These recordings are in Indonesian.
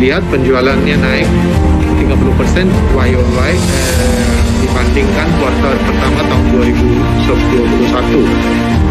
dilihat penjualannya naik 30% YOY eh, dibandingkan kuartal pertama tahun 2021.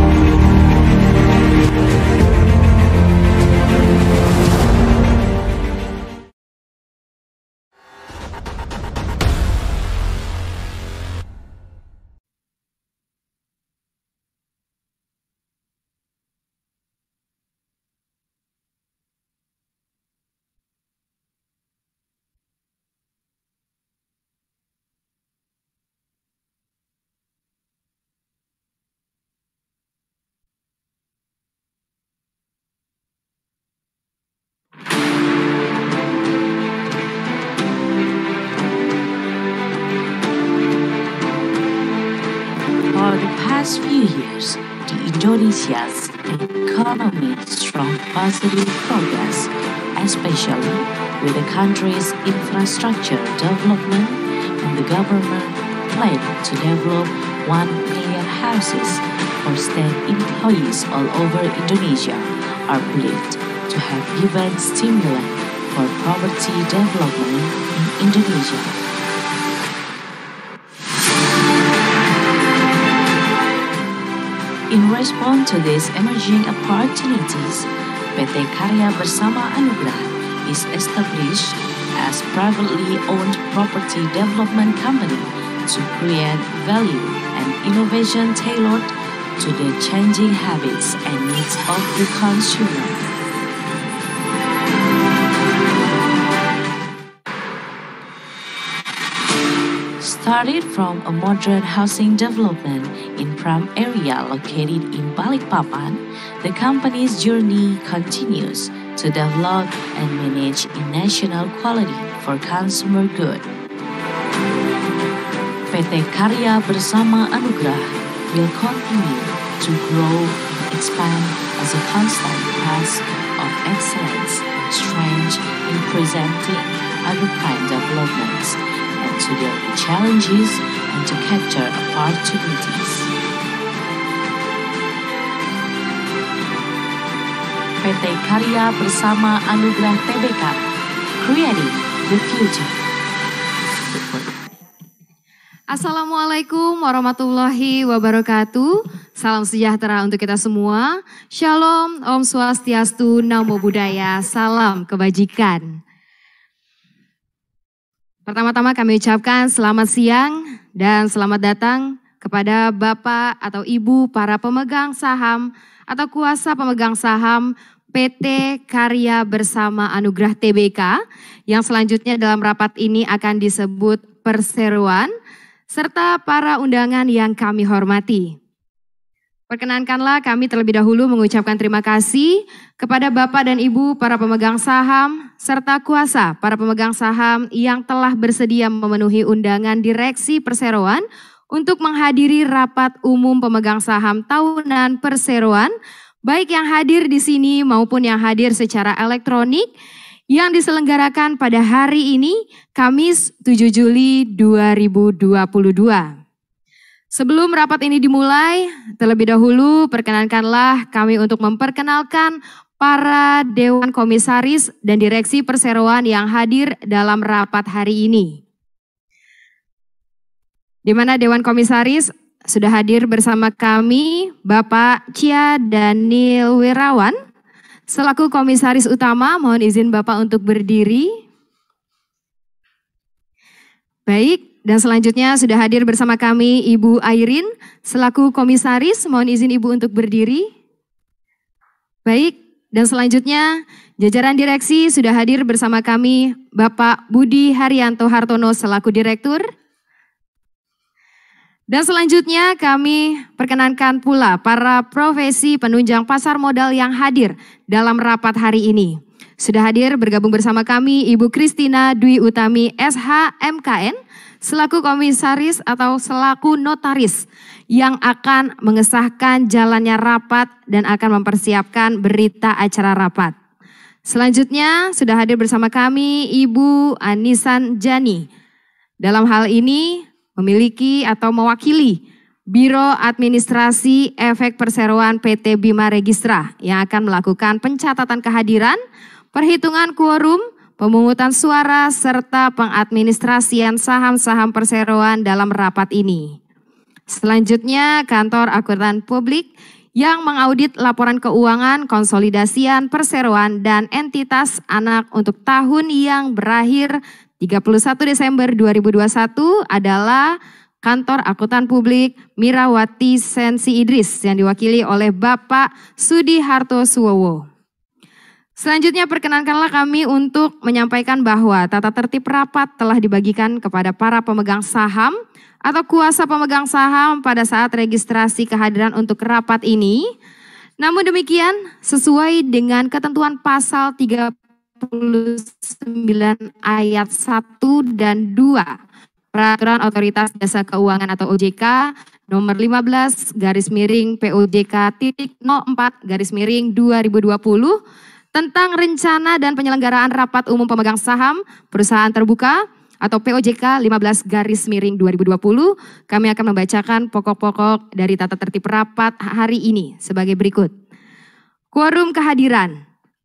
progress, especially with the country's infrastructure development and the government plan to develop 1 million houses for state employees all over Indonesia are believed to have given stimulus for property development in Indonesia. In response to these emerging opportunities, PT Karya Bersama Anugrah is established as privately owned property development company to create value and innovation tailored to the changing habits and needs of the consumer. started from a modern housing development in Pram area located in Balikpapan, the company's journey continues to develop and manage in national quality for consumer good. PT Karya Bersama Anugrah will continue to grow and expand as a constant path of excellence, strength in presenting other of developments to their challenges and to capture opportunities. PT Karya bersama Anugerah TBK, Creating the Future. Assalamualaikum warahmatullahi wabarakatuh. Salam sejahtera untuk kita semua. Shalom, Om Swastiastu, Namo Buddhaya, salam kebajikan. Pertama-tama kami ucapkan selamat siang dan selamat datang kepada Bapak atau Ibu para pemegang saham atau kuasa pemegang saham PT Karya Bersama Anugerah TBK yang selanjutnya dalam rapat ini akan disebut perseruan serta para undangan yang kami hormati. Perkenankanlah kami terlebih dahulu mengucapkan terima kasih kepada Bapak dan Ibu para pemegang saham serta kuasa para pemegang saham yang telah bersedia memenuhi undangan Direksi Perseroan untuk menghadiri rapat umum pemegang saham tahunan Perseroan baik yang hadir di sini maupun yang hadir secara elektronik yang diselenggarakan pada hari ini Kamis 7 Juli 2022. Sebelum rapat ini dimulai, terlebih dahulu perkenankanlah kami untuk memperkenalkan para Dewan Komisaris dan Direksi Perseroan yang hadir dalam rapat hari ini. Di mana Dewan Komisaris sudah hadir bersama kami Bapak Cia Daniel Wirawan, selaku Komisaris Utama, mohon izin Bapak untuk berdiri. Baik, dan selanjutnya sudah hadir bersama kami Ibu Airin selaku komisaris. Mohon izin Ibu untuk berdiri. Baik, dan selanjutnya jajaran direksi sudah hadir bersama kami Bapak Budi Haryanto Hartono selaku direktur. Dan selanjutnya kami perkenankan pula para profesi penunjang pasar modal yang hadir dalam rapat hari ini. Sudah hadir bergabung bersama kami Ibu Kristina Dwi Utami SH MKN selaku komisaris atau selaku notaris yang akan mengesahkan jalannya rapat dan akan mempersiapkan berita acara rapat. Selanjutnya sudah hadir bersama kami Ibu Anisan Jani. Dalam hal ini memiliki atau mewakili Biro Administrasi Efek Perseroan PT Bima Registra yang akan melakukan pencatatan kehadiran, perhitungan quorum, pemungutan suara, serta pengadministrasian saham-saham perseroan dalam rapat ini. Selanjutnya, kantor akuntan publik yang mengaudit laporan keuangan, konsolidasian perseroan, dan entitas anak untuk tahun yang berakhir 31 Desember 2021 adalah Kantor Akuntan Publik Mirawati Sensi Idris yang diwakili oleh Bapak Sudi Harto Suwowo. Selanjutnya perkenankanlah kami untuk menyampaikan bahwa tata tertib rapat telah dibagikan kepada para pemegang saham atau kuasa pemegang saham pada saat registrasi kehadiran untuk rapat ini. Namun demikian, sesuai dengan ketentuan pasal 39 ayat 1 dan 2 Peraturan Otoritas Jasa Keuangan atau OJK nomor 15 garis miring POJK titik 04 garis miring 2020 tentang rencana dan penyelenggaraan rapat umum pemegang saham perusahaan terbuka atau POJK 15 garis miring 2020. Kami akan membacakan pokok-pokok dari tata tertib rapat hari ini sebagai berikut. Quorum kehadiran.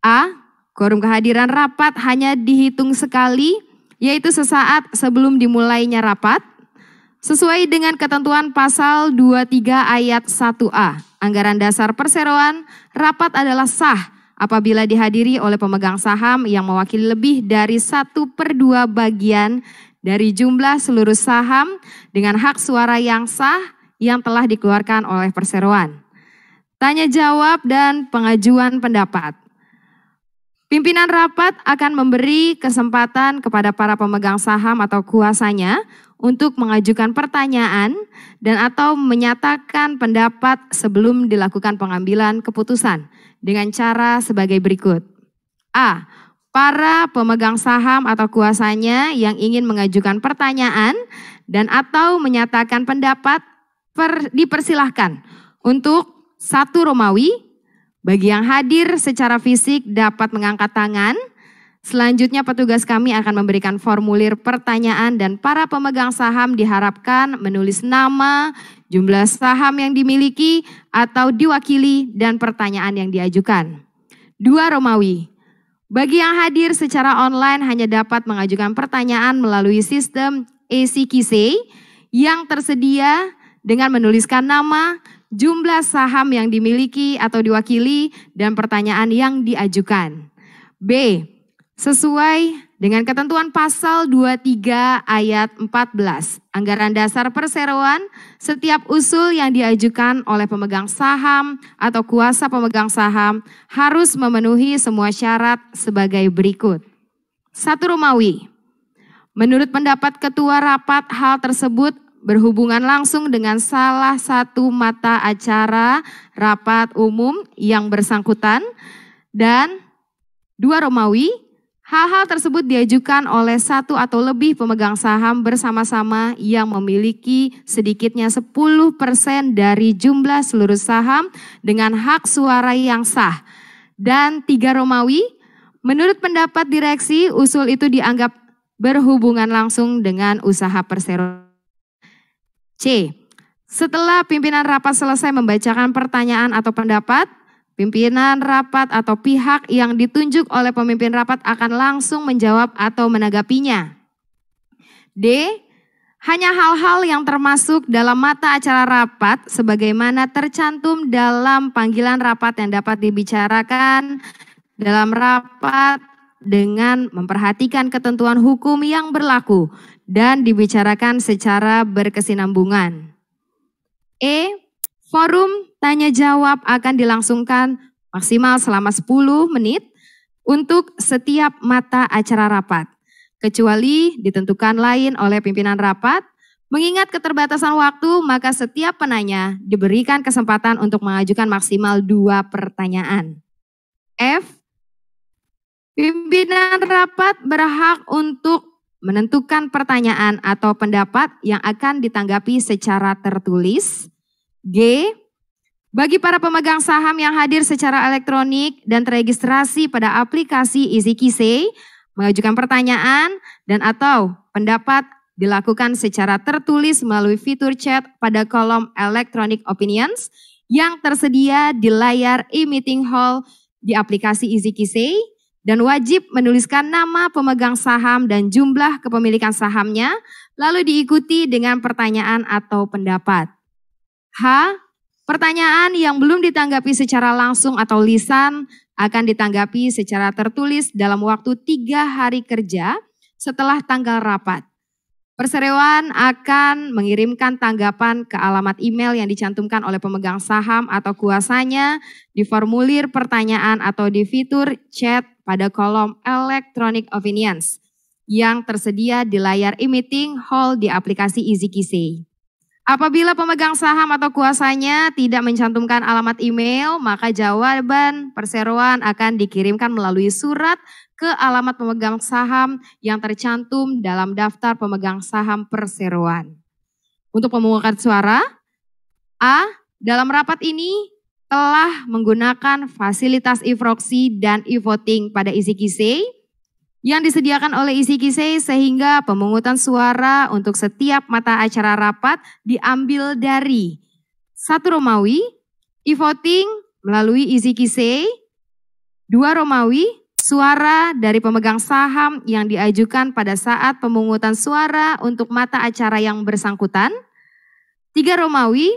A. Quorum kehadiran rapat hanya dihitung sekali, yaitu sesaat sebelum dimulainya rapat. Sesuai dengan ketentuan pasal 23 ayat 1A Anggaran Dasar Perseroan, rapat adalah sah apabila dihadiri oleh pemegang saham yang mewakili lebih dari satu per dua bagian dari jumlah seluruh saham dengan hak suara yang sah yang telah dikeluarkan oleh perseroan. Tanya jawab dan pengajuan pendapat. Pimpinan rapat akan memberi kesempatan kepada para pemegang saham atau kuasanya untuk mengajukan pertanyaan dan atau menyatakan pendapat sebelum dilakukan pengambilan keputusan dengan cara sebagai berikut. A. Para pemegang saham atau kuasanya yang ingin mengajukan pertanyaan dan atau menyatakan pendapat per, dipersilahkan untuk satu Romawi bagi yang hadir secara fisik dapat mengangkat tangan Selanjutnya petugas kami akan memberikan formulir pertanyaan dan para pemegang saham diharapkan menulis nama, jumlah saham yang dimiliki atau diwakili dan pertanyaan yang diajukan. Dua Romawi. Bagi yang hadir secara online hanya dapat mengajukan pertanyaan melalui sistem ACQC yang tersedia dengan menuliskan nama, jumlah saham yang dimiliki atau diwakili dan pertanyaan yang diajukan. B. Sesuai dengan ketentuan pasal 23 ayat 14, anggaran dasar perseroan, setiap usul yang diajukan oleh pemegang saham atau kuasa pemegang saham harus memenuhi semua syarat sebagai berikut. Satu Romawi, menurut pendapat ketua rapat hal tersebut berhubungan langsung dengan salah satu mata acara rapat umum yang bersangkutan dan dua Romawi Hal-hal tersebut diajukan oleh satu atau lebih pemegang saham bersama-sama yang memiliki sedikitnya 10% dari jumlah seluruh saham dengan hak suara yang sah. Dan tiga Romawi, menurut pendapat direksi, usul itu dianggap berhubungan langsung dengan usaha persero. C. Setelah pimpinan rapat selesai membacakan pertanyaan atau pendapat, Pimpinan rapat atau pihak yang ditunjuk oleh pemimpin rapat akan langsung menjawab atau menanggapinya. D. Hanya hal-hal yang termasuk dalam mata acara rapat sebagaimana tercantum dalam panggilan rapat yang dapat dibicarakan dalam rapat dengan memperhatikan ketentuan hukum yang berlaku dan dibicarakan secara berkesinambungan. E. Forum Tanya jawab akan dilangsungkan maksimal selama 10 menit untuk setiap mata acara rapat, kecuali ditentukan lain oleh pimpinan rapat. Mengingat keterbatasan waktu, maka setiap penanya diberikan kesempatan untuk mengajukan maksimal dua pertanyaan. F. Pimpinan rapat berhak untuk menentukan pertanyaan atau pendapat yang akan ditanggapi secara tertulis. G. Bagi para pemegang saham yang hadir secara elektronik dan teregistrasi pada aplikasi Easy Kisei, mengajukan pertanyaan dan atau pendapat dilakukan secara tertulis melalui fitur chat pada kolom Electronic Opinions yang tersedia di layar e-meeting hall di aplikasi Easy Kisei dan wajib menuliskan nama pemegang saham dan jumlah kepemilikan sahamnya, lalu diikuti dengan pertanyaan atau pendapat. H Pertanyaan yang belum ditanggapi secara langsung atau lisan akan ditanggapi secara tertulis dalam waktu tiga hari kerja setelah tanggal rapat. Perseroan akan mengirimkan tanggapan ke alamat email yang dicantumkan oleh pemegang saham atau kuasanya di formulir pertanyaan atau di fitur chat pada kolom electronic Opinions yang tersedia di layar e-meeting hall di aplikasi EasyKisei. Apabila pemegang saham atau kuasanya tidak mencantumkan alamat email, maka jawaban perseroan akan dikirimkan melalui surat ke alamat pemegang saham yang tercantum dalam daftar pemegang saham perseroan. Untuk pemungutan suara, A. Dalam rapat ini telah menggunakan fasilitas e-proxy dan e-voting pada isi kisi yang disediakan oleh isi kisei sehingga pemungutan suara untuk setiap mata acara rapat diambil dari satu Romawi, e-voting melalui isi kisei, dua Romawi, suara dari pemegang saham yang diajukan pada saat pemungutan suara untuk mata acara yang bersangkutan, tiga Romawi,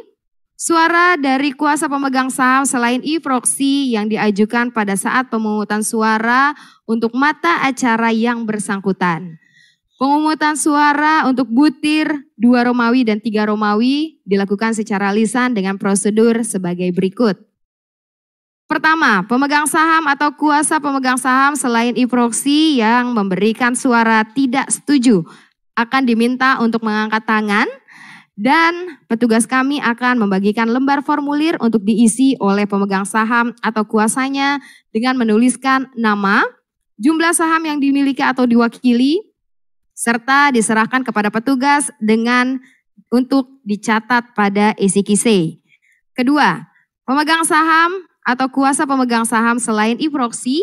Suara dari kuasa pemegang saham selain e-proxy yang diajukan pada saat pemungutan suara untuk mata acara yang bersangkutan. Pemungutan suara untuk butir 2 Romawi dan 3 Romawi dilakukan secara lisan dengan prosedur sebagai berikut. Pertama, pemegang saham atau kuasa pemegang saham selain e-proxy yang memberikan suara tidak setuju akan diminta untuk mengangkat tangan dan petugas kami akan membagikan lembar formulir untuk diisi oleh pemegang saham atau kuasanya dengan menuliskan nama, jumlah saham yang dimiliki atau diwakili, serta diserahkan kepada petugas dengan untuk dicatat pada isi e Kedua, pemegang saham atau kuasa pemegang saham selain e-proxy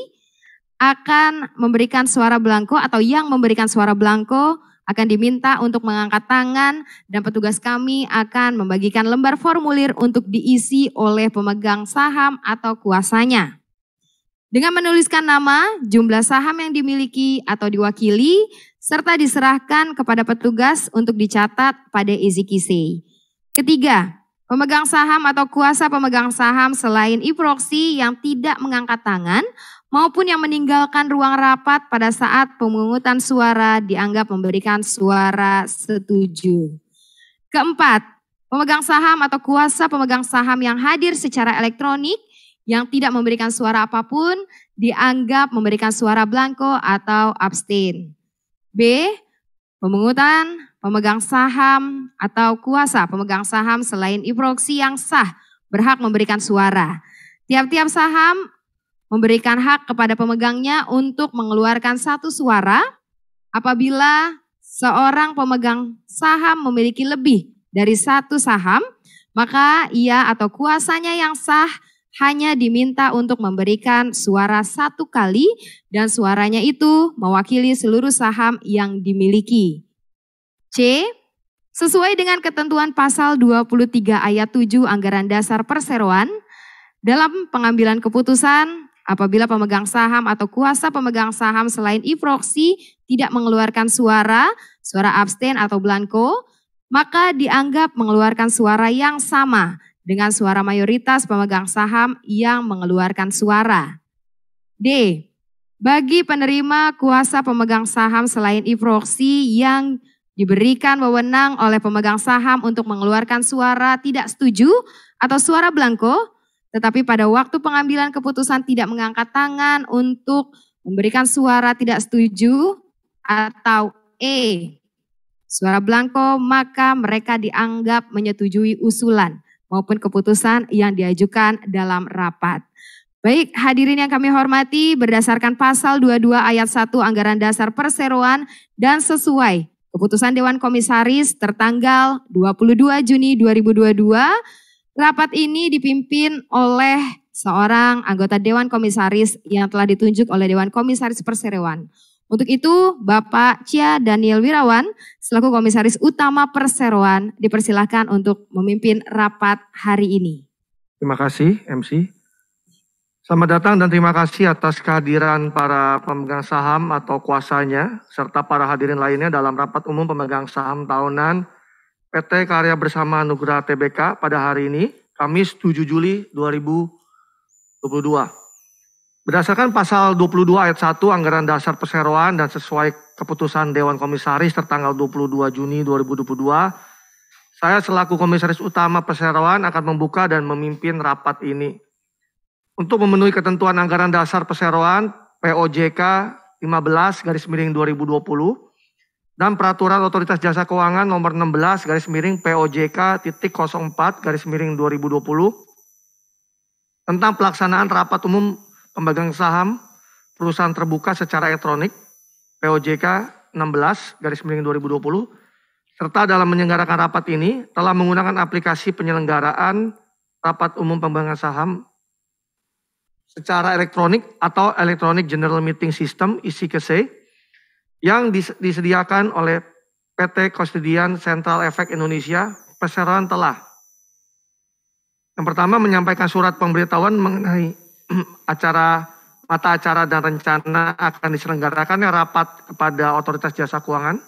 akan memberikan suara belangko atau yang memberikan suara belangko akan diminta untuk mengangkat tangan dan petugas kami akan membagikan lembar formulir untuk diisi oleh pemegang saham atau kuasanya. Dengan menuliskan nama, jumlah saham yang dimiliki atau diwakili, serta diserahkan kepada petugas untuk dicatat pada Easy Ketiga, Pemegang saham atau kuasa pemegang saham selain iproksi yang tidak mengangkat tangan maupun yang meninggalkan ruang rapat pada saat pemungutan suara dianggap memberikan suara setuju. Keempat, pemegang saham atau kuasa pemegang saham yang hadir secara elektronik yang tidak memberikan suara apapun dianggap memberikan suara blanko atau abstain. B. Pemungutan pemegang saham atau kuasa pemegang saham selain e-proxy yang sah berhak memberikan suara. Tiap-tiap saham memberikan hak kepada pemegangnya untuk mengeluarkan satu suara apabila seorang pemegang saham memiliki lebih dari satu saham, maka ia atau kuasanya yang sah hanya diminta untuk memberikan suara satu kali dan suaranya itu mewakili seluruh saham yang dimiliki. C. Sesuai dengan ketentuan pasal 23 ayat 7 anggaran dasar perseroan, dalam pengambilan keputusan, apabila pemegang saham atau kuasa pemegang saham selain e-proxy tidak mengeluarkan suara, suara abstain atau blanko, maka dianggap mengeluarkan suara yang sama dengan suara mayoritas pemegang saham yang mengeluarkan suara. D. Bagi penerima kuasa pemegang saham selain e-proxy yang Diberikan wewenang oleh pemegang saham untuk mengeluarkan suara tidak setuju atau suara blanko, tetapi pada waktu pengambilan keputusan tidak mengangkat tangan untuk memberikan suara tidak setuju atau E, suara blanko, maka mereka dianggap menyetujui usulan maupun keputusan yang diajukan dalam rapat. Baik, hadirin yang kami hormati, berdasarkan pasal 22 ayat 1 Anggaran Dasar Perseroan dan sesuai Keputusan Dewan Komisaris tertanggal 22 Juni 2022, rapat ini dipimpin oleh seorang anggota Dewan Komisaris yang telah ditunjuk oleh Dewan Komisaris Perseroan. Untuk itu, Bapak Cia Daniel Wirawan selaku Komisaris Utama Perseroan dipersilahkan untuk memimpin rapat hari ini. Terima kasih MC. Selamat datang dan terima kasih atas kehadiran para pemegang saham atau kuasanya, serta para hadirin lainnya dalam rapat umum pemegang saham tahunan PT Karya Bersama Nugraha TBK pada hari ini, Kamis 7 Juli 2022. Berdasarkan pasal 22 ayat 1 Anggaran Dasar Perseroan dan sesuai keputusan Dewan Komisaris tertanggal 22 Juni 2022, saya selaku Komisaris Utama Perseroan akan membuka dan memimpin rapat ini untuk memenuhi ketentuan anggaran dasar perseroan POJK 15 garis miring 2020 dan peraturan otoritas jasa keuangan nomor 16 garis miring POJK titik 04 garis miring 2020 tentang pelaksanaan rapat umum pemegang saham perusahaan terbuka secara elektronik POJK 16 garis miring 2020 serta dalam menyelenggarakan rapat ini telah menggunakan aplikasi penyelenggaraan rapat umum pemegang saham secara elektronik atau Electronic General Meeting System (ECGS) yang disediakan oleh PT Kostedian Central Efek Indonesia perseroan telah yang pertama menyampaikan surat pemberitahuan mengenai acara mata acara dan rencana akan diselenggarakannya rapat kepada Otoritas Jasa Keuangan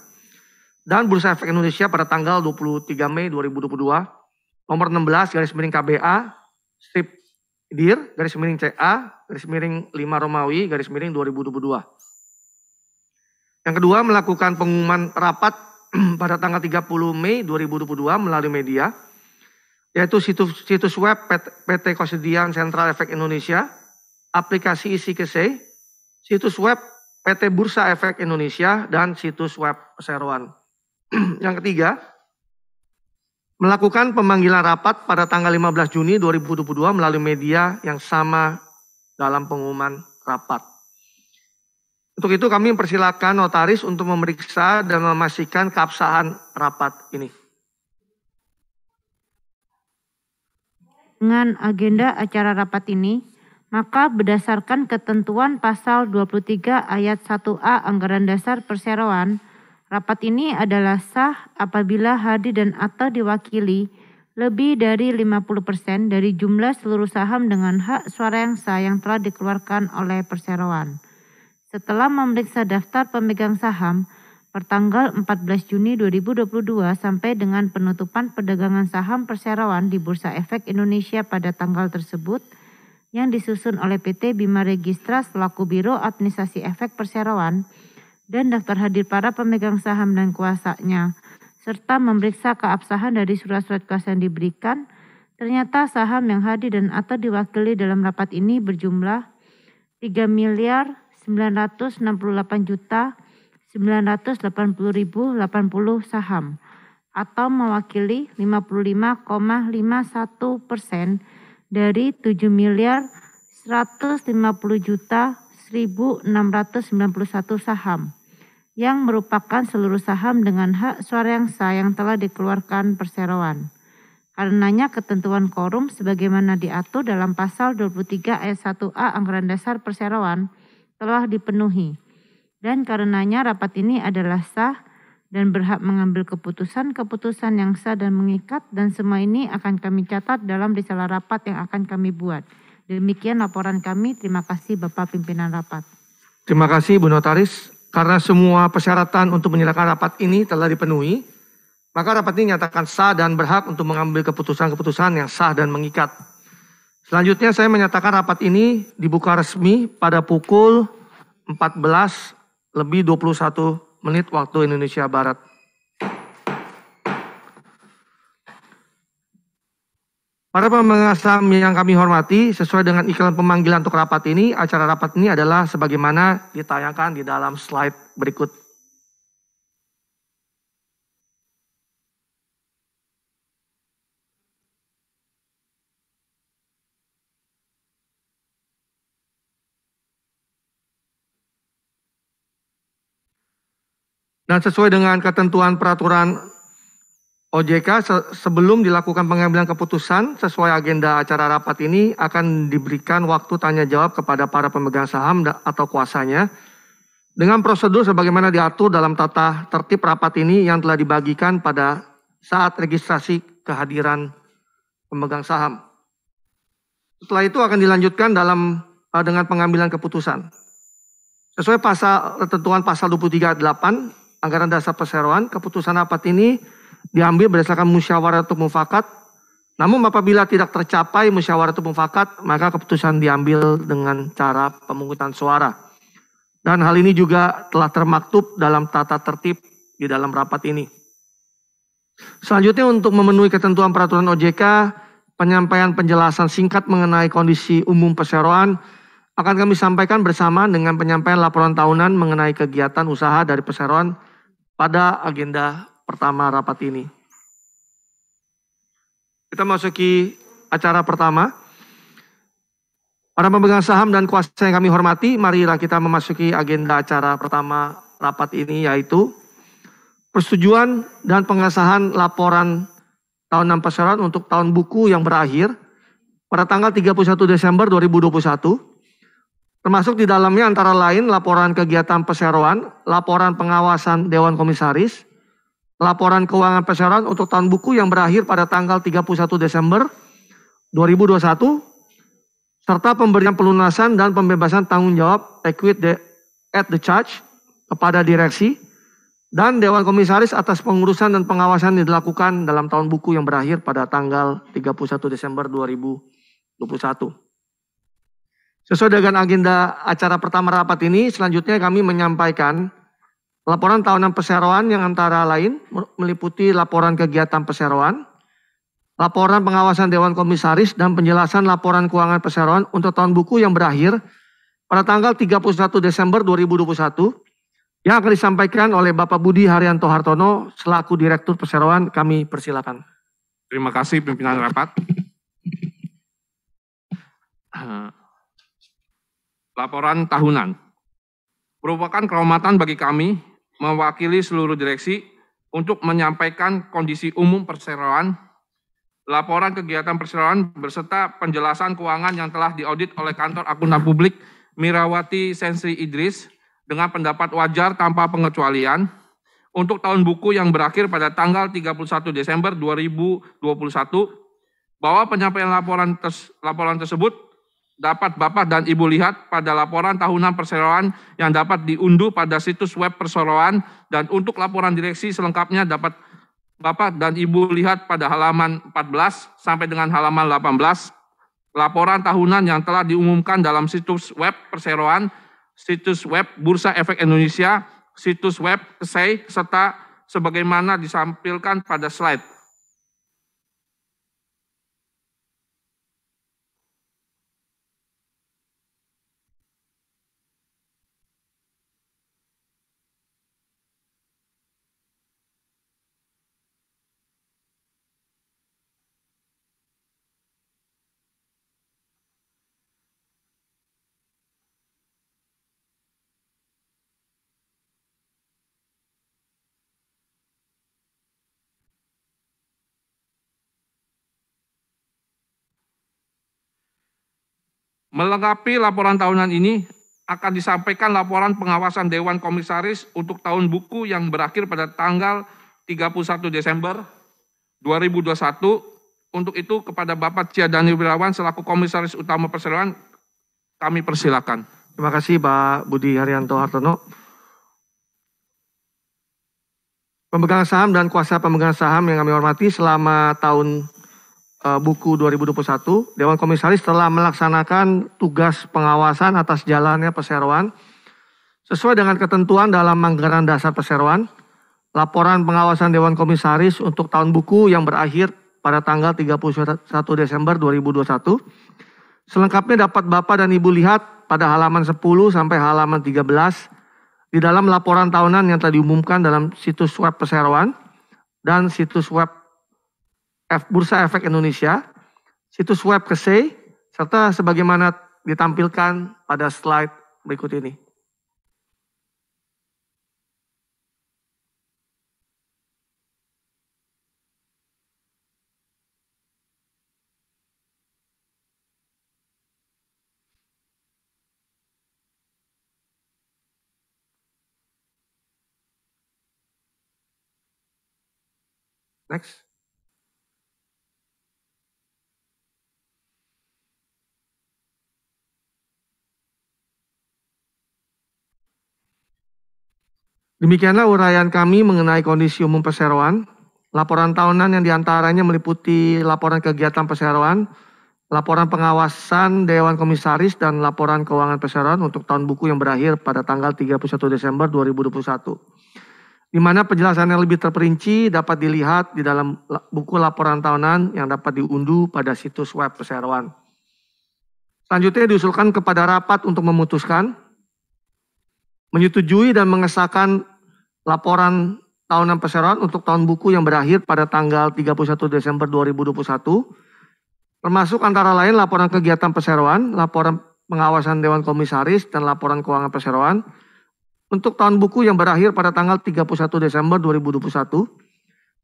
dan Bursa Efek Indonesia pada tanggal 23 Mei 2022 nomor 16 garis miring KBA strip dir garis miring CA garis miring 5 Romawi garis miring 2022. Yang kedua melakukan pengumuman rapat pada tanggal 30 Mei 2022 melalui media yaitu situs, situs web PT, PT Kosedian Central Efek Indonesia, aplikasi isi kese, situs web PT Bursa Efek Indonesia, dan situs web Seruan. Yang ketiga, melakukan pemanggilan rapat pada tanggal 15 Juni 2022 melalui media yang sama dalam pengumuman rapat. Untuk itu kami persilakan notaris untuk memeriksa dan memastikan keabsahan rapat ini. Dengan agenda acara rapat ini, maka berdasarkan ketentuan pasal 23 ayat 1A Anggaran Dasar Perseroan, Rapat ini adalah sah apabila hadir dan atau diwakili lebih dari 50% dari jumlah seluruh saham dengan hak suara yang sah yang telah dikeluarkan oleh perseroan. Setelah memeriksa daftar pemegang saham, pertanggal 14 Juni 2022 sampai dengan penutupan perdagangan saham perseroan di Bursa Efek Indonesia pada tanggal tersebut, yang disusun oleh PT Bima Registra selaku Biro Administrasi Efek Perseroan, dan daftar hadir para pemegang saham dan kuasanya, serta memeriksa keabsahan dari surat-surat kuasa yang diberikan. Ternyata saham yang hadir dan atau diwakili dalam rapat ini berjumlah 3 miliar 968 juta 980.080 saham atau mewakili 55,51 persen dari 7 miliar 150 juta 1.691 saham yang merupakan seluruh saham dengan hak suara yang sah yang telah dikeluarkan perseroan. Karenanya ketentuan korum sebagaimana diatur dalam pasal 23 ayat 1A Anggaran Dasar Perseroan telah dipenuhi. Dan karenanya rapat ini adalah sah dan berhak mengambil keputusan-keputusan yang sah dan mengikat dan semua ini akan kami catat dalam risalah rapat yang akan kami buat. Demikian laporan kami. Terima kasih Bapak Pimpinan Rapat. Terima kasih Bu Notaris. Karena semua persyaratan untuk menyelenggarakan rapat ini telah dipenuhi, maka rapat ini nyatakan sah dan berhak untuk mengambil keputusan-keputusan yang sah dan mengikat. Selanjutnya saya menyatakan rapat ini dibuka resmi pada pukul 14 lebih 21 menit waktu Indonesia Barat. Para pemegang yang kami hormati, sesuai dengan iklan pemanggilan untuk rapat ini, acara rapat ini adalah sebagaimana ditayangkan di dalam slide berikut. Dan sesuai dengan ketentuan peraturan OJK sebelum dilakukan pengambilan keputusan sesuai agenda acara rapat ini akan diberikan waktu tanya jawab kepada para pemegang saham atau kuasanya dengan prosedur sebagaimana diatur dalam tata tertib rapat ini yang telah dibagikan pada saat registrasi kehadiran pemegang saham. Setelah itu akan dilanjutkan dalam eh, dengan pengambilan keputusan. Sesuai pasal ketentuan pasal 23 8 Anggaran Dasar Perseroan, keputusan rapat ini diambil berdasarkan musyawarah atau mufakat. Namun apabila tidak tercapai musyawarah atau mufakat, maka keputusan diambil dengan cara pemungutan suara. Dan hal ini juga telah termaktub dalam tata tertib di dalam rapat ini. Selanjutnya untuk memenuhi ketentuan peraturan OJK, penyampaian penjelasan singkat mengenai kondisi umum perseroan akan kami sampaikan bersamaan dengan penyampaian laporan tahunan mengenai kegiatan usaha dari perseroan pada agenda pertama rapat ini. Kita masuki acara pertama. Para pemegang saham dan kuasa yang kami hormati, marilah kita memasuki agenda acara pertama rapat ini yaitu persetujuan dan pengesahan laporan tahun 6 pasaran untuk tahun buku yang berakhir pada tanggal 31 Desember 2021 termasuk di dalamnya antara lain laporan kegiatan perseroan, laporan pengawasan Dewan Komisaris, laporan keuangan pesaran untuk tahun buku yang berakhir pada tanggal 31 Desember 2021 serta pemberian pelunasan dan pembebasan tanggung jawab equity the, at the charge kepada direksi dan dewan komisaris atas pengurusan dan pengawasan yang dilakukan dalam tahun buku yang berakhir pada tanggal 31 Desember 2021. Sesuai dengan agenda acara pertama rapat ini, selanjutnya kami menyampaikan Laporan tahunan perseroan yang antara lain meliputi laporan kegiatan perseroan, laporan pengawasan Dewan Komisaris dan penjelasan laporan keuangan perseroan untuk tahun buku yang berakhir pada tanggal 31 Desember 2021 yang akan disampaikan oleh Bapak Budi Haryanto Hartono selaku Direktur Perseroan kami persilakan. Terima kasih pimpinan rapat. Laporan tahunan merupakan kehormatan bagi kami mewakili seluruh direksi untuk menyampaikan kondisi umum perseroan, laporan kegiatan perseroan berserta penjelasan keuangan yang telah diaudit oleh kantor akuntan publik Mirawati Sensi Idris dengan pendapat wajar tanpa pengecualian untuk tahun buku yang berakhir pada tanggal 31 Desember 2021 bahwa penyampaian laporan, tes, laporan tersebut dapat Bapak dan Ibu lihat pada laporan tahunan perseroan yang dapat diunduh pada situs web perseroan dan untuk laporan direksi selengkapnya dapat Bapak dan Ibu lihat pada halaman 14 sampai dengan halaman 18 laporan tahunan yang telah diumumkan dalam situs web perseroan, situs web Bursa Efek Indonesia, situs web SEI, serta sebagaimana disampilkan pada slide. Melengkapi laporan tahunan ini akan disampaikan laporan pengawasan Dewan Komisaris untuk tahun buku yang berakhir pada tanggal 31 Desember 2021. Untuk itu kepada Bapak Cia Dani Wirawan selaku Komisaris Utama Perseroan kami persilakan. Terima kasih Pak Budi Haryanto Hartono. Pemegang saham dan kuasa pemegang saham yang kami hormati selama tahun Eh, buku 2021, Dewan Komisaris telah melaksanakan tugas pengawasan atas jalannya perseroan sesuai dengan ketentuan dalam anggaran dasar perseroan. Laporan pengawasan Dewan Komisaris untuk tahun buku yang berakhir pada tanggal 31 Desember 2021. Selengkapnya dapat Bapak dan Ibu lihat pada halaman 10 sampai halaman 13 di dalam laporan tahunan yang telah diumumkan dalam situs web perseroan dan situs web Bursa Efek Indonesia, situs web Kesei, serta sebagaimana ditampilkan pada slide berikut ini. Next. Demikianlah uraian kami mengenai kondisi umum perseroan, laporan tahunan yang diantaranya meliputi laporan kegiatan perseroan, laporan pengawasan Dewan Komisaris, dan laporan keuangan perseroan untuk tahun buku yang berakhir pada tanggal 31 Desember 2021. Di mana penjelasan yang lebih terperinci dapat dilihat di dalam buku laporan tahunan yang dapat diunduh pada situs web perseroan. Selanjutnya diusulkan kepada rapat untuk memutuskan, menyetujui dan mengesahkan laporan tahunan perseroan untuk tahun buku yang berakhir pada tanggal 31 Desember 2021, termasuk antara lain laporan kegiatan perseroan, laporan pengawasan Dewan Komisaris, dan laporan keuangan perseroan untuk tahun buku yang berakhir pada tanggal 31 Desember 2021,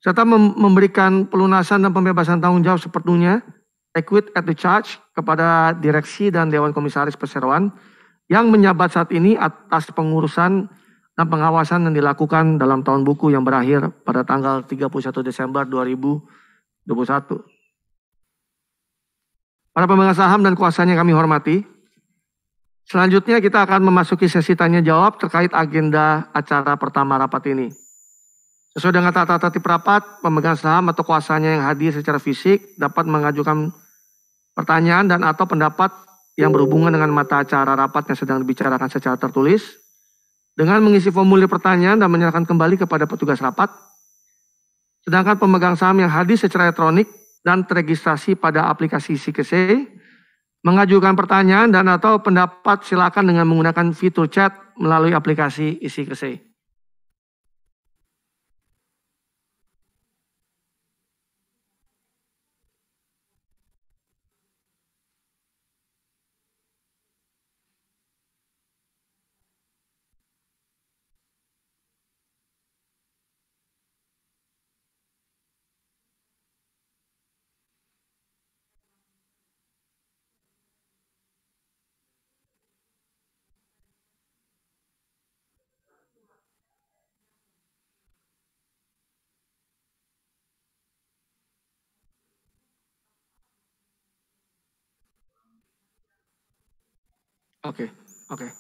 serta memberikan pelunasan dan pembebasan tanggung jawab sepenuhnya equit at the charge kepada direksi dan Dewan Komisaris Perseroan yang menyabat saat ini atas pengurusan dan pengawasan yang dilakukan dalam tahun buku yang berakhir pada tanggal 31 Desember 2021. Para pemegang saham dan kuasanya kami hormati. Selanjutnya kita akan memasuki sesi tanya jawab terkait agenda acara pertama rapat ini. Sesuai dengan tata tertib rapat, pemegang saham atau kuasanya yang hadir secara fisik dapat mengajukan pertanyaan dan atau pendapat yang berhubungan dengan mata acara rapat yang sedang dibicarakan secara tertulis dengan mengisi formulir pertanyaan dan menyerahkan kembali kepada petugas rapat. Sedangkan pemegang saham yang hadir secara elektronik dan terregistrasi pada aplikasi CKC mengajukan pertanyaan dan atau pendapat silakan dengan menggunakan fitur chat melalui aplikasi isi Okay. Okay.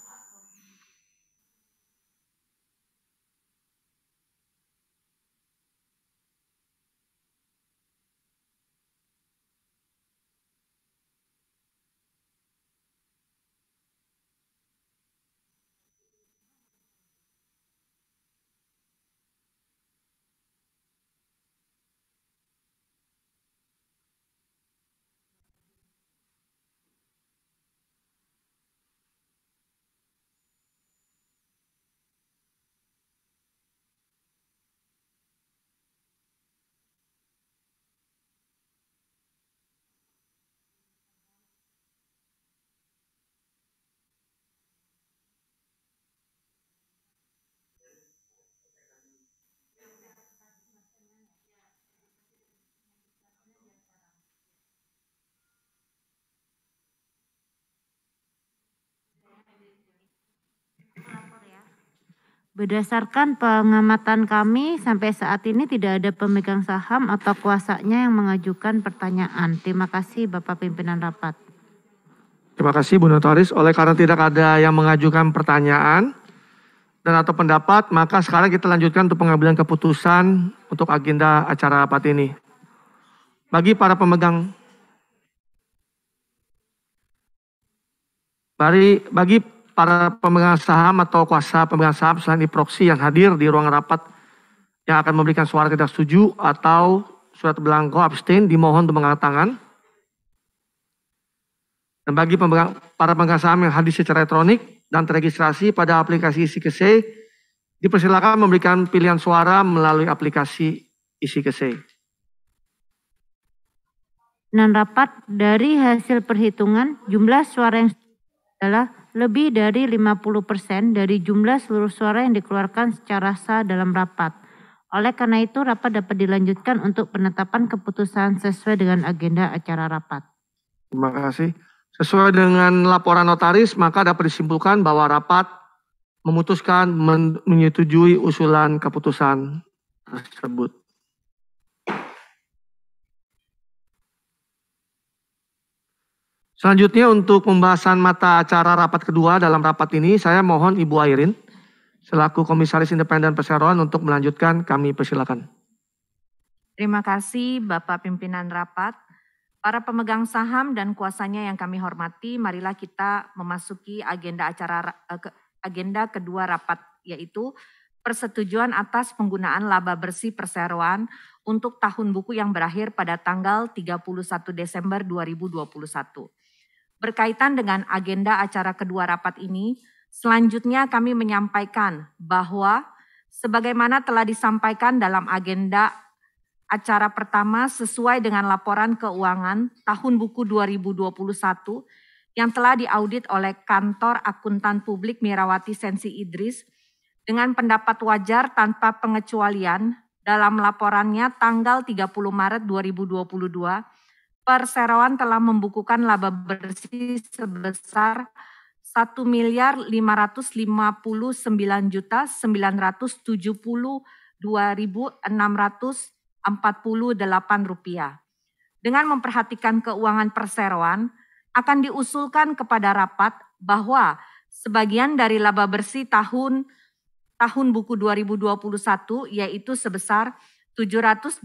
Berdasarkan pengamatan kami, sampai saat ini tidak ada pemegang saham atau kuasanya yang mengajukan pertanyaan. Terima kasih Bapak Pimpinan Rapat. Terima kasih Bu Notaris. Oleh karena tidak ada yang mengajukan pertanyaan dan atau pendapat, maka sekarang kita lanjutkan untuk pengambilan keputusan untuk agenda acara rapat ini. Bagi para pemegang, bagi, bagi para pemegang saham atau kuasa pemegang saham selain di proksi yang hadir di ruang rapat yang akan memberikan suara tidak setuju atau surat belangko abstain dimohon untuk mengangkat tangan. Dan bagi pemegang, para pemegang saham yang hadir secara elektronik dan terregistrasi pada aplikasi isi kese, dipersilakan memberikan pilihan suara melalui aplikasi isi kese. Dan rapat dari hasil perhitungan jumlah suara yang adalah lebih dari 50% dari jumlah seluruh suara yang dikeluarkan secara sah dalam rapat. Oleh karena itu, rapat dapat dilanjutkan untuk penetapan keputusan sesuai dengan agenda acara rapat. Terima kasih. Sesuai dengan laporan notaris, maka dapat disimpulkan bahwa rapat memutuskan menyetujui usulan keputusan tersebut. Selanjutnya untuk pembahasan mata acara rapat kedua dalam rapat ini, saya mohon Ibu Airin selaku Komisaris Independen Perseroan untuk melanjutkan kami persilakan. Terima kasih Bapak Pimpinan Rapat. Para pemegang saham dan kuasanya yang kami hormati, marilah kita memasuki agenda acara eh, agenda kedua rapat yaitu persetujuan atas penggunaan laba bersih perseroan untuk tahun buku yang berakhir pada tanggal 31 Desember 2021. Berkaitan dengan agenda acara kedua rapat ini, selanjutnya kami menyampaikan bahwa sebagaimana telah disampaikan dalam agenda acara pertama sesuai dengan laporan keuangan tahun buku 2021 yang telah diaudit oleh kantor akuntan publik Mirawati Sensi Idris dengan pendapat wajar tanpa pengecualian dalam laporannya tanggal 30 Maret 2022 perseroan telah membukukan laba bersih sebesar 1 miliar 559 juta 972.648 rupiah. Dengan memperhatikan keuangan perseroan, akan diusulkan kepada rapat bahwa sebagian dari laba bersih tahun tahun buku 2021 yaitu sebesar 786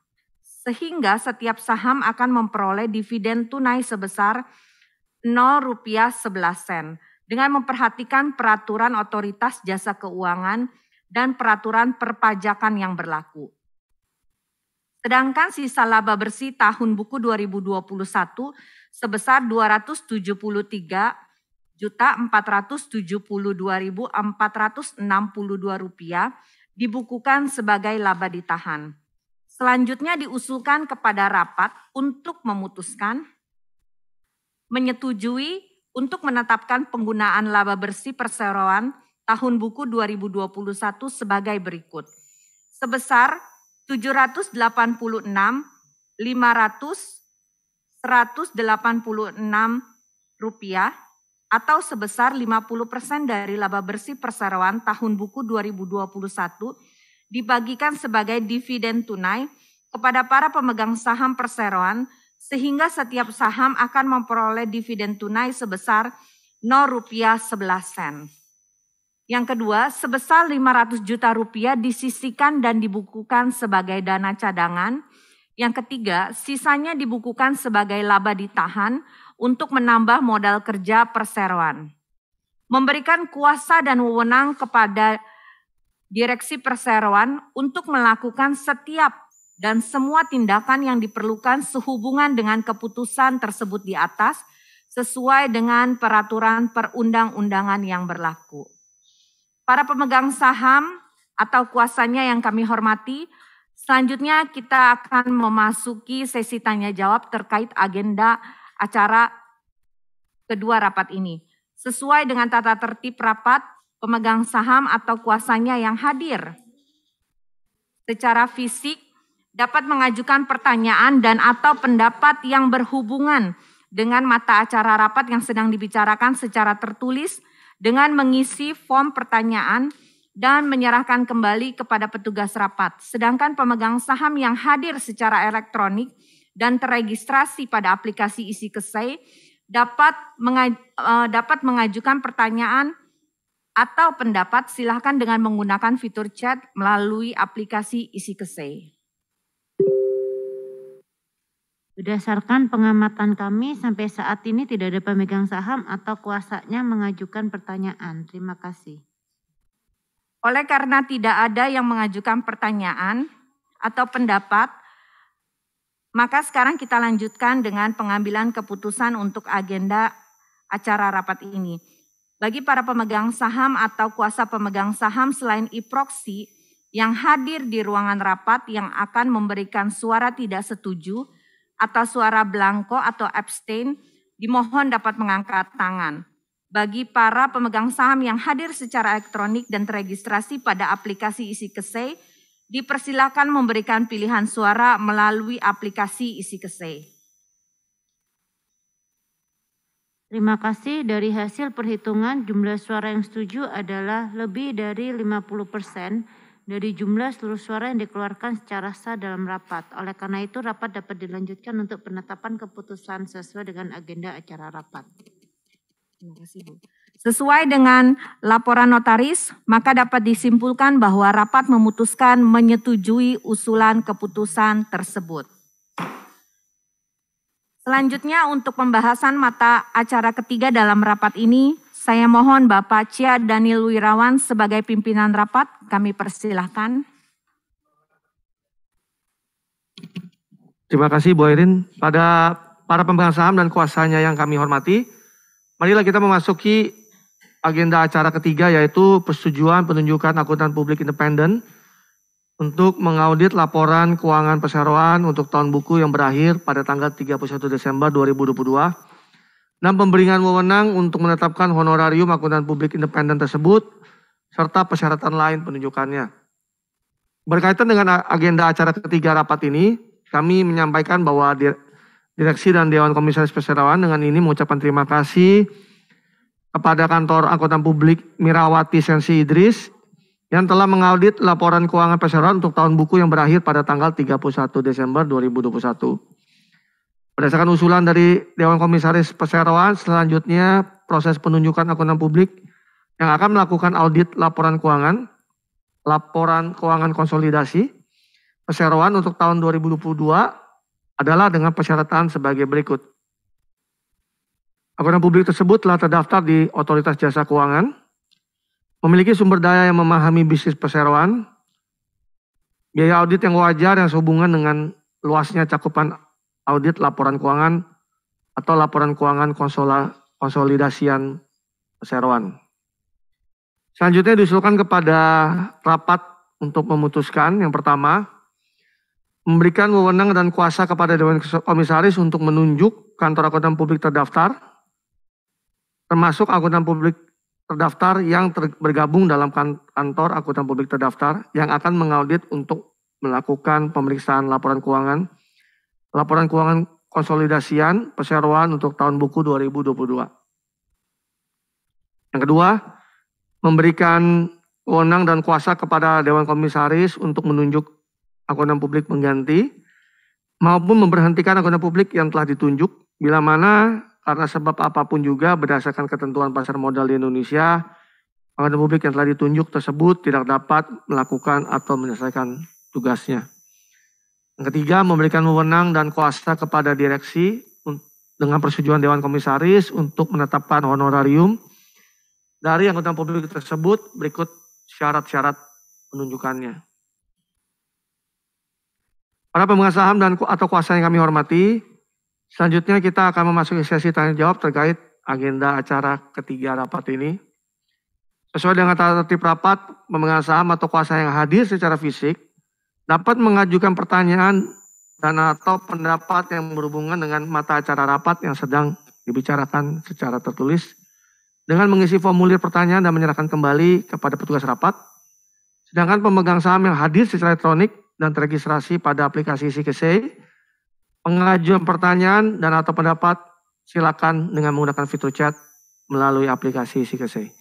sehingga setiap saham akan memperoleh dividen tunai sebesar Rp0,11 dengan memperhatikan peraturan otoritas jasa keuangan dan peraturan perpajakan yang berlaku. Sedangkan sisa laba bersih tahun buku 2021 sebesar 273 juta 472.462 rupiah dibukukan sebagai laba ditahan. Selanjutnya diusulkan kepada rapat untuk memutuskan, menyetujui untuk menetapkan penggunaan laba bersih perseroan tahun buku 2021 sebagai berikut. Sebesar 786 500 186 rupiah atau sebesar 50% dari laba bersih perseroan tahun buku 2021 dibagikan sebagai dividen tunai kepada para pemegang saham perseroan sehingga setiap saham akan memperoleh dividen tunai sebesar Rp0.11. Yang kedua, sebesar 500 juta rupiah disisikan dan dibukukan sebagai dana cadangan. Yang ketiga, sisanya dibukukan sebagai laba ditahan untuk menambah modal kerja perseroan. Memberikan kuasa dan wewenang kepada Direksi Perseroan untuk melakukan setiap dan semua tindakan yang diperlukan sehubungan dengan keputusan tersebut di atas sesuai dengan peraturan perundang-undangan yang berlaku. Para pemegang saham atau kuasanya yang kami hormati, selanjutnya kita akan memasuki sesi tanya jawab terkait agenda acara kedua rapat ini. Sesuai dengan tata tertib rapat, pemegang saham atau kuasanya yang hadir secara fisik dapat mengajukan pertanyaan dan atau pendapat yang berhubungan dengan mata acara rapat yang sedang dibicarakan secara tertulis dengan mengisi form pertanyaan dan menyerahkan kembali kepada petugas rapat. Sedangkan pemegang saham yang hadir secara elektronik dan terregistrasi pada aplikasi isi kesai dapat eh, dapat mengajukan pertanyaan atau pendapat silahkan dengan menggunakan fitur chat melalui aplikasi isi kese. Berdasarkan pengamatan kami, sampai saat ini tidak ada pemegang saham atau kuasanya mengajukan pertanyaan. Terima kasih. Oleh karena tidak ada yang mengajukan pertanyaan atau pendapat, maka sekarang kita lanjutkan dengan pengambilan keputusan untuk agenda acara rapat ini. Bagi para pemegang saham atau kuasa pemegang saham selain e-proxy yang hadir di ruangan rapat yang akan memberikan suara tidak setuju atau suara blanko atau abstain dimohon dapat mengangkat tangan. Bagi para pemegang saham yang hadir secara elektronik dan teregistrasi pada aplikasi isi kese, dipersilakan memberikan pilihan suara melalui aplikasi isi kese. Terima kasih dari hasil perhitungan jumlah suara yang setuju adalah lebih dari 50 persen dari jumlah seluruh suara yang dikeluarkan secara sah dalam rapat. Oleh karena itu rapat dapat dilanjutkan untuk penetapan keputusan sesuai dengan agenda acara rapat. Terima kasih Bu. Sesuai dengan laporan notaris, maka dapat disimpulkan bahwa rapat memutuskan menyetujui usulan keputusan tersebut. Selanjutnya untuk pembahasan mata acara ketiga dalam rapat ini, saya mohon Bapak Cia Daniel Wirawan sebagai pimpinan rapat, kami persilahkan. Terima kasih Bu Erin. Pada para pemegang saham dan kuasanya yang kami hormati, marilah kita memasuki agenda acara ketiga yaitu persetujuan penunjukan akuntan publik independen untuk mengaudit laporan keuangan perseroan untuk tahun buku yang berakhir pada tanggal 31 Desember 2022 dan pemberian wewenang untuk menetapkan honorarium akuntan publik independen tersebut serta persyaratan lain penunjukannya. Berkaitan dengan agenda acara ketiga rapat ini, kami menyampaikan bahwa Direksi dan Dewan Komisaris Perseroan dengan ini mengucapkan terima kasih kepada kantor akuntan publik Mirawati Sensi Idris yang telah mengaudit laporan keuangan Peseroan untuk tahun buku yang berakhir pada tanggal 31 Desember 2021. Berdasarkan usulan dari Dewan Komisaris Peseroan, selanjutnya proses penunjukan akuntan publik yang akan melakukan audit laporan keuangan, laporan keuangan konsolidasi Peseroan untuk tahun 2022 adalah dengan persyaratan sebagai berikut. Akuntan publik tersebut telah terdaftar di Otoritas Jasa Keuangan, memiliki sumber daya yang memahami bisnis perseroan, biaya audit yang wajar yang sehubungan dengan luasnya cakupan audit laporan keuangan atau laporan keuangan konsola, konsolidasian perseroan. Selanjutnya diusulkan kepada rapat untuk memutuskan yang pertama memberikan wewenang dan kuasa kepada dewan komisaris untuk menunjuk kantor akuntan publik terdaftar termasuk akuntan publik terdaftar yang ter bergabung dalam kan-, kantor akuntan publik terdaftar yang akan mengaudit untuk melakukan pemeriksaan laporan keuangan, laporan keuangan konsolidasian perseroan untuk tahun buku 2022. Yang kedua, memberikan wewenang dan kuasa kepada Dewan Komisaris untuk menunjuk akuntan publik mengganti maupun memberhentikan akuntan publik yang telah ditunjuk bila mana karena sebab apapun juga berdasarkan ketentuan pasar modal di Indonesia, pengadilan publik yang telah ditunjuk tersebut tidak dapat melakukan atau menyelesaikan tugasnya. Yang ketiga, memberikan wewenang dan kuasa kepada direksi dengan persetujuan Dewan Komisaris untuk menetapkan honorarium dari anggota publik tersebut berikut syarat-syarat penunjukannya. Para pemegang saham dan atau kuasa yang kami hormati, Selanjutnya kita akan memasuki sesi tanya jawab terkait agenda acara ketiga rapat ini. Sesuai dengan tata tertib rapat, pemegang saham atau kuasa yang hadir secara fisik dapat mengajukan pertanyaan dan atau pendapat yang berhubungan dengan mata acara rapat yang sedang dibicarakan secara tertulis dengan mengisi formulir pertanyaan dan menyerahkan kembali kepada petugas rapat. Sedangkan pemegang saham yang hadir secara elektronik dan terregistrasi pada aplikasi CKC pengajuan pertanyaan dan atau pendapat silakan dengan menggunakan fitur chat melalui aplikasi Sikesei.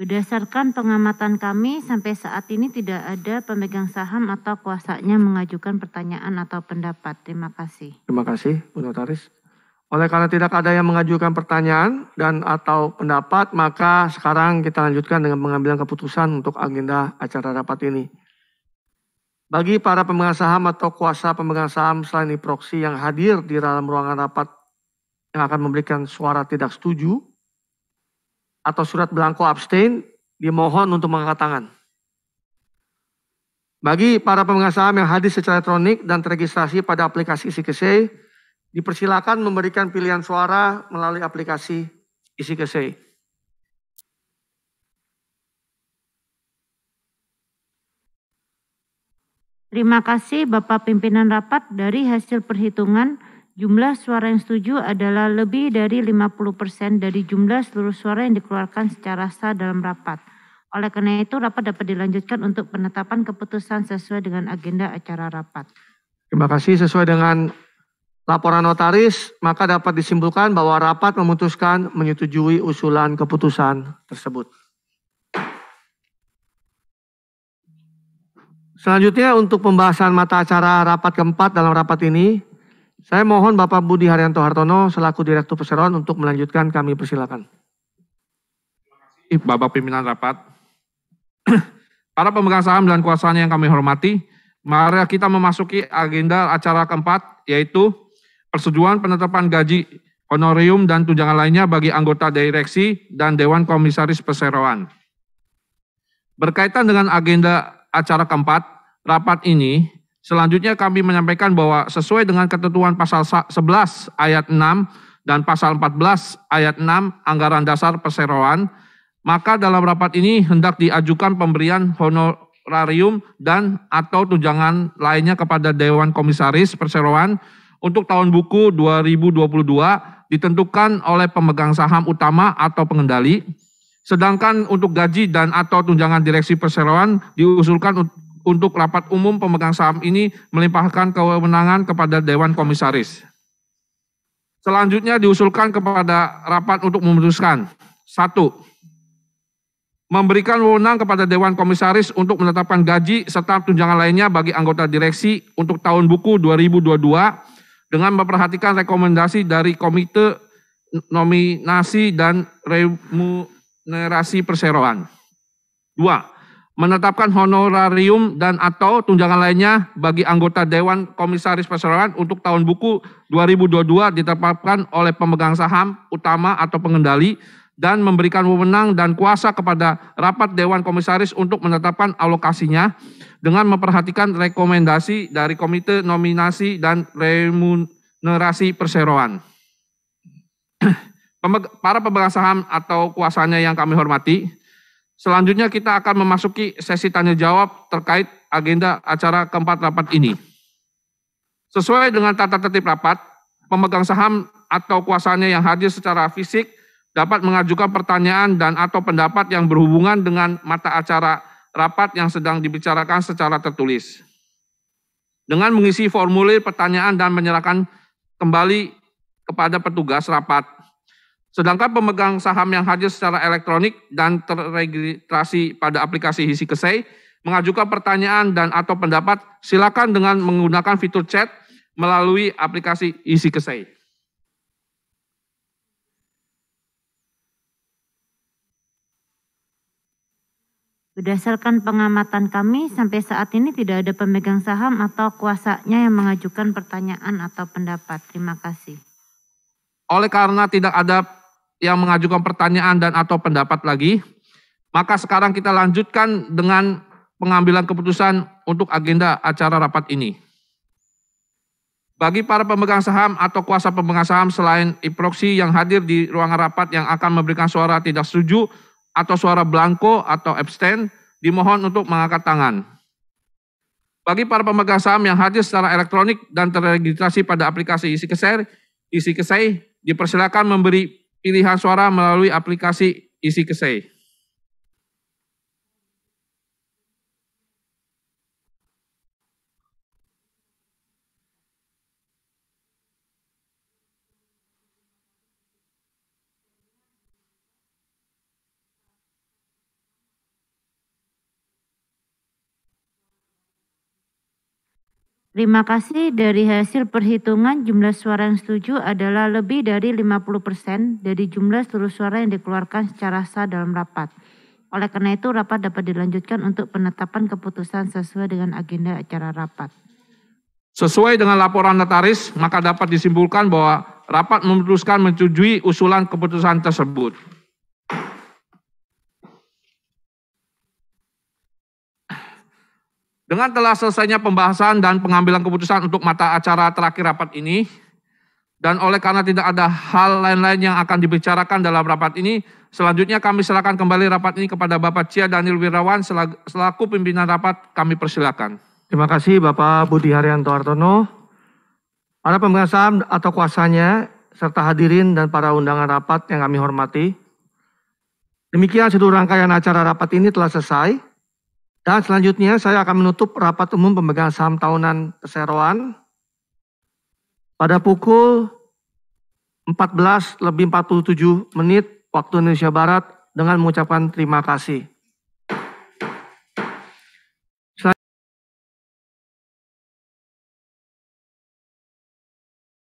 Berdasarkan pengamatan kami, sampai saat ini tidak ada pemegang saham atau kuasanya mengajukan pertanyaan atau pendapat. Terima kasih. Terima kasih, Bu Notaris. Oleh karena tidak ada yang mengajukan pertanyaan dan atau pendapat, maka sekarang kita lanjutkan dengan pengambilan keputusan untuk agenda acara rapat ini. Bagi para pemegang saham atau kuasa pemegang saham selain proksi yang hadir di dalam ruangan rapat yang akan memberikan suara tidak setuju atau surat belangko abstain dimohon untuk mengangkat tangan. Bagi para pemegang saham yang hadir secara elektronik dan terregistrasi pada aplikasi kesei dipersilakan memberikan pilihan suara melalui aplikasi kesei. Terima kasih Bapak Pimpinan Rapat dari hasil perhitungan jumlah suara yang setuju adalah lebih dari 50 persen dari jumlah seluruh suara yang dikeluarkan secara sah dalam rapat. Oleh karena itu, rapat dapat dilanjutkan untuk penetapan keputusan sesuai dengan agenda acara rapat. Terima kasih. Sesuai dengan laporan notaris, maka dapat disimpulkan bahwa rapat memutuskan menyetujui usulan keputusan tersebut. Selanjutnya untuk pembahasan mata acara rapat keempat dalam rapat ini, saya mohon Bapak Budi Haryanto Hartono selaku Direktur Perseroan untuk melanjutkan kami persilakan. Bapak Pimpinan Rapat, para pemegang saham dan kuasanya yang kami hormati, mari kita memasuki agenda acara keempat yaitu persetujuan penetapan gaji honorium dan tunjangan lainnya bagi anggota direksi dan Dewan Komisaris Perseroan. Berkaitan dengan agenda acara keempat rapat ini, selanjutnya kami menyampaikan bahwa sesuai dengan ketentuan pasal 11 ayat 6 dan pasal 14 ayat 6 anggaran dasar perseroan, maka dalam rapat ini hendak diajukan pemberian honorarium dan atau tunjangan lainnya kepada Dewan Komisaris Perseroan untuk tahun buku 2022 ditentukan oleh pemegang saham utama atau pengendali Sedangkan untuk gaji dan atau tunjangan direksi perseroan diusulkan untuk rapat umum pemegang saham ini melimpahkan kewenangan kepada Dewan Komisaris. Selanjutnya diusulkan kepada rapat untuk memutuskan. Satu, memberikan wewenang kepada Dewan Komisaris untuk menetapkan gaji serta tunjangan lainnya bagi anggota direksi untuk tahun buku 2022 dengan memperhatikan rekomendasi dari Komite Nominasi dan Remunerasi remunerasi perseroan. Dua, menetapkan honorarium dan atau tunjangan lainnya bagi anggota Dewan Komisaris Perseroan untuk tahun buku 2022 ditetapkan oleh pemegang saham utama atau pengendali dan memberikan wewenang dan kuasa kepada rapat Dewan Komisaris untuk menetapkan alokasinya dengan memperhatikan rekomendasi dari Komite Nominasi dan Remunerasi Perseroan. para pemegang saham atau kuasanya yang kami hormati, selanjutnya kita akan memasuki sesi tanya jawab terkait agenda acara keempat rapat ini. Sesuai dengan tata tertib rapat, pemegang saham atau kuasanya yang hadir secara fisik dapat mengajukan pertanyaan dan atau pendapat yang berhubungan dengan mata acara rapat yang sedang dibicarakan secara tertulis. Dengan mengisi formulir pertanyaan dan menyerahkan kembali kepada petugas rapat. Sedangkan pemegang saham yang hadir secara elektronik dan terregistrasi pada aplikasi Hisi Kesei mengajukan pertanyaan dan atau pendapat silakan dengan menggunakan fitur chat melalui aplikasi Hisi Kesei. Berdasarkan pengamatan kami, sampai saat ini tidak ada pemegang saham atau kuasanya yang mengajukan pertanyaan atau pendapat. Terima kasih. Oleh karena tidak ada yang mengajukan pertanyaan dan atau pendapat lagi. Maka sekarang kita lanjutkan dengan pengambilan keputusan untuk agenda acara rapat ini. Bagi para pemegang saham atau kuasa pemegang saham selain iproksi yang hadir di ruangan rapat yang akan memberikan suara tidak setuju atau suara blanko atau abstain, dimohon untuk mengangkat tangan. Bagi para pemegang saham yang hadir secara elektronik dan terregistrasi pada aplikasi isi keser, isi kesai, dipersilakan memberi pilihan suara melalui aplikasi isi kesei. Terima kasih dari hasil perhitungan jumlah suara yang setuju adalah lebih dari 50% dari jumlah seluruh suara yang dikeluarkan secara sah dalam rapat. Oleh karena itu rapat dapat dilanjutkan untuk penetapan keputusan sesuai dengan agenda acara rapat. Sesuai dengan laporan notaris, maka dapat disimpulkan bahwa rapat memutuskan menyetujui usulan keputusan tersebut. Dengan telah selesainya pembahasan dan pengambilan keputusan untuk mata acara terakhir rapat ini, dan oleh karena tidak ada hal lain-lain yang akan dibicarakan dalam rapat ini, selanjutnya kami serahkan kembali rapat ini kepada Bapak Cia Daniel Wirawan selaku pimpinan rapat kami persilakan. Terima kasih Bapak Budi Haryanto Artono. Para pemegang saham atau kuasanya, serta hadirin dan para undangan rapat yang kami hormati. Demikian seluruh rangkaian acara rapat ini telah selesai. Dan selanjutnya saya akan menutup rapat umum pemegang saham tahunan Perseroan pada pukul 14 lebih 47 menit waktu Indonesia Barat dengan mengucapkan terima kasih.